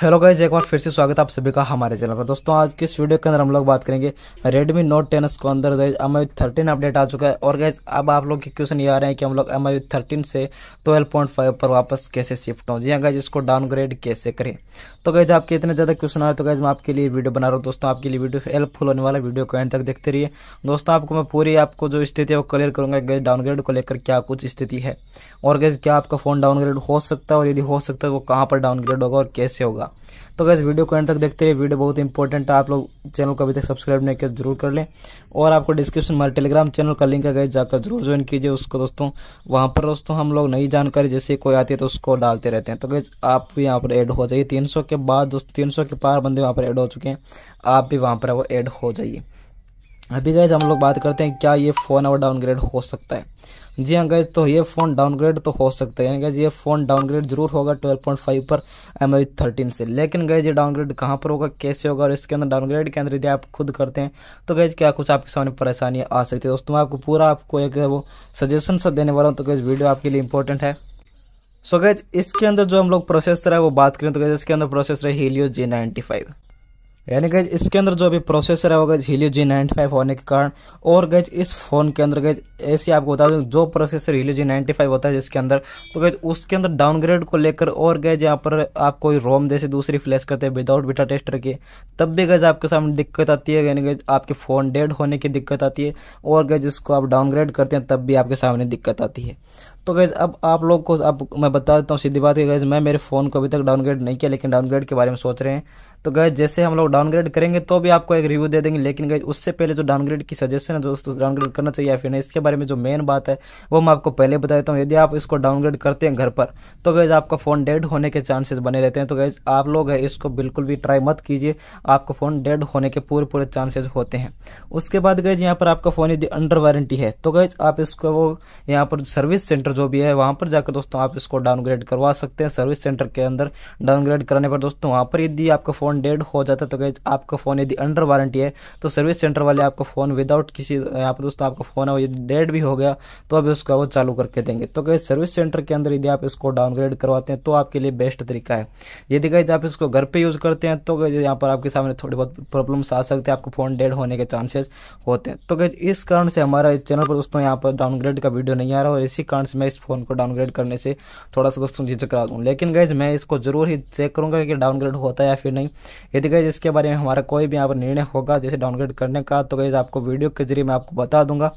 hello guys एक बार फिर से स्वागत है आप सभी का हमारे चैनल पर दोस्तों आज की इस वीडियो के अंदर हम लोग बात करेंगे रेडमी नोट टेन के अंदर guys M I thirteen update आ चुका है और गाइज अब आप लोग के क्वेश्चन ये आ रहे हैं कि हम लोग एम आई थर्टीन से ट्वेल्व पॉइंट फाइव पर वापस कैसे शिफ्ट हों जी हाँ गाइज इसको डाउनग्रेड कैसे करें तो गाइज आपके इतने ज़्यादा क्वेश्चन आ रहे तो गाइज मैं आपके लिए वीडियो बना रहा हूँ दोस्तों आपके लिए वीडियो हेल्पफुल होने वाला वीडियो को एंड तक देखते रहिए दोस्तों आपको मैं पूरी आपको जो स्थिति है वो क्लियर करूँगा गाइज डाउनग्रेड को लेकर क्या कुछ स्थिति है और गाइज क्या आपका फ़ोन डाउनग्रेड हो सकता है और यदि हो सकता है वो कहाँ पर डाउनग्रेड होगा और कैसे होगा होगा तो गैस वीडियो को एंड तक देखते रहिए वीडियो बहुत इंपॉर्टेंट है आप लोग चैनल को अभी तक सब्सक्राइब नहीं किया जरूर कर लें और आपको डिस्क्रिप्शन में टेलीग्राम चैनल का लिंक है जाकर जरूर ज्वाइन कीजिए उसको दोस्तों वहाँ पर दोस्तों हम लोग नई जानकारी जैसे कोई आती है तो उसको डालते रहते हैं तो गैस आप भी यहाँ पर एड हो जाइए तीन के बाद दोस्तों तीन के पार बंदे वहाँ पर एड हो चुके हैं आप भी वहाँ पर वो एड हो जाइए अभी गए हम लोग बात करते हैं क्या ये फ़ोन अब डाउनग्रेड हो सकता है जी हाँ गैज तो ये फ़ोन डाउनग्रेड तो हो सकता है यानी गैज ये फ़ोन डाउनग्रेड जरूर होगा 12.5 पर एम आई थर्टीन से लेकिन गैज ये डाउनग्रेड कहाँ पर होगा कैसे होगा और इसके अंदर डाउनग्रेड के अंदर यदि आप खुद करते हैं तो गैज क्या कुछ आपके सामने परेशानी आ सकती है दोस्तों मैं आपको पूरा आपको एक वो सजेशन सा देने वाला हूँ तो गैज वीडियो आपके लिए इंपॉर्टेंट है सो so गैज इसके अंदर जो हम लोग प्रोसेसर है वो बात करें तो गैज इसके अंदर प्रोसेसर है हीलियो जी नाइन्टी फाइव यानी गैज इसके अंदर जो अभी प्रोसेसर है वो guys Helio G ninety five होने के कारण और गैज इस फोन के अंदर गैज ऐसे आपको बता दूँ जो processor Helio G ninety five होता है जिसके अंदर तो गैज उसके अंदर डाउनग्रेड को लेकर और गैज यहाँ पर आप कोई रोम जैसे दूसरी फ्लैश करते हैं विदाउट बीटा टेस्टर के तब भी गैज आपके सामने दिक्कत आती है यानी गैज आपके फ़ोन डेड होने की दिक्कत आती है और गैज इसको आप डाउनग्रेड करते हैं तब भी आपके सामने दिक्कत आती है तो गैज़ अब आप लोग को अब मैं बता देता हूँ सीधी बात है गैज़ मैं मेरे फ़ोन को अभी तक डाउनग्रेड नहीं किया लेकिन डाउनग्रेड के बारे में सोच रहे हैं तो गैज़ जैसे हम लोग डाउनग्रेड करेंगे तो भी आपको एक रिव्यू दे देंगे लेकिन गैज़ उससे पहले जो डाउनग्रेड की सजेशन है दोस्तों डाउनग्रेड करना चाहिए या फिर नहीं इसके बारे में जो मेन बात है वो मैं आपको पहले बता देता हूँ यदि आप इसको डाउनग्रेड करते हैं घर पर तो गैज़ आपका फ़ोन डेड होने के चांसेज बने रहते हैं तो गैज़ आप लोग इसको बिल्कुल भी ट्राई मत कीजिए आपका फ़ोन डेड होने के पूरे पूरे चांसेज होते हैं उसके बाद गैज़ यहाँ पर आपका फ़ोन यदि अंडर वारंटी है तो गैज़ आप इसको वो यहाँ पर सर्विस सेंटर जो भी है वहां पर जाकर दोस्तों आप इसको डाउनग्रेड करवा सकते हैं सर्विस सेंटर के अंदर डाउनग्रेड कराने पर दोस्तों वहां पर यदि आपका फ़ोन डेड हो जाता है तो गैज आपका फ़ोन यदि अंडर वारंटी है तो सर्विस सेंटर वाले आपका फ़ोन विदाउट किसी यहाँ पर दोस्तों आपका फ़ोन है यदि डेड भी हो गया तो अभी उसका वो चालू करके देंगे तो कहीं सर्विस सेंटर के अंदर यदि आप इसको डाउनग्रेड करवाते हैं तो आपके लिए बेस्ट तरीका है यदि कहीं आप इसको घर पर यूज़ करते हैं तो यहाँ पर आपके सामने थोड़ी बहुत प्रॉब्लम्स आ सकते हैं आपको फ़ोन डेड होने के चांसेस होते हैं तो गैज इस कारण से हमारा चैनल पर दोस्तों यहाँ पर डाउनग्रेड का वीडियो नहीं आ रहा और इसी कारण से मैं मैं इस फ़ोन को डाउनग्रेड करने से थोड़ा सा दोस्तों झिझक रहा हूँ लेकिन गैज मैं इसको ज़रूर ही चेक करूँगा कि डाउनग्रेड होता है या फिर नहीं यदि गैज इसके बारे में हमारा कोई भी यहाँ पर निर्णय होगा जैसे डाउनग्रेड करने का तो गैज आपको वीडियो के जरिए मैं आपको बता दूंगा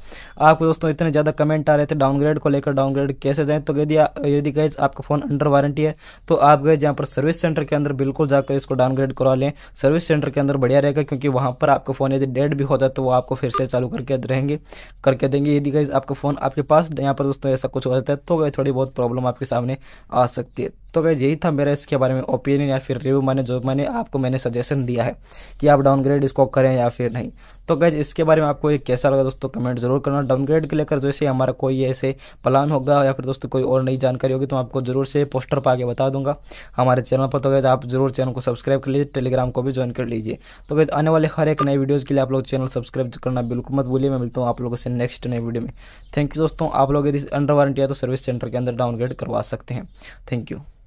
आपको दोस्तों इतने ज़्यादा कमेंट आ रहे थे डाउनग्रेड को लेकर डाउनग्रेड कैसे जाएँ तो यदि यदि गैज आपका फ़ोन अंडर वारंटी है तो आप गए जहाँ पर सर्विस सेंटर के अंदर बिल्कुल जाकर इसको डाउनग्रेड करवा लें सर्विस सेंटर के अंदर बढ़िया रहेगा क्योंकि वहाँ पर आपका फ़ोन यदि डेड भी होता है तो वो आपको फिर से चालू करके रहेंगे करके देंगे यदि गैज आपका फ़ोन आपके पास यहाँ पर दोस्तों ऐसा कुछ हो है तो थोड़ी बहुत प्रॉब्लम आपके सामने आ सकती है तो गैज यही था मेरा इसके बारे में ओपिनियन या फिर रिव्यू मैंने जो मैंने आपको मैंने सजेशन दिया है कि आप डाउनग्रेड इसको करें या फिर नहीं तो गैज इसके बारे में आपको ये कैसा लगा दोस्तों कमेंट जरूर करना डाउनग्रेड के लेकर जैसे हमारा कोई ऐसे प्लान होगा या फिर दोस्तों कोई और नई जानकारी होगी तो आपको जरूर से पोस्टर पर आगे बता दूंगा हमारे चैनल पर तो गैज आप जरूर चैनल को सब्सक्राइब कर लीजिए टेलीग्राम को भी ज्वाइन कर लीजिए तो गैज आने वाले हर एक नए वीडियोज़ के लिए आप लोग चैनल सब्सक्राइब करना बिल्कुल मत भूलिए मैं मिलता हूँ आप लोगों से नेक्स्ट नए वीडियो में थैंक यू दोस्तों आप लोग यदि अंडर वारंटी है तो सर्विस सेंटर के अंदर डाउनग्रेड करवा सकते हैं थैंक यू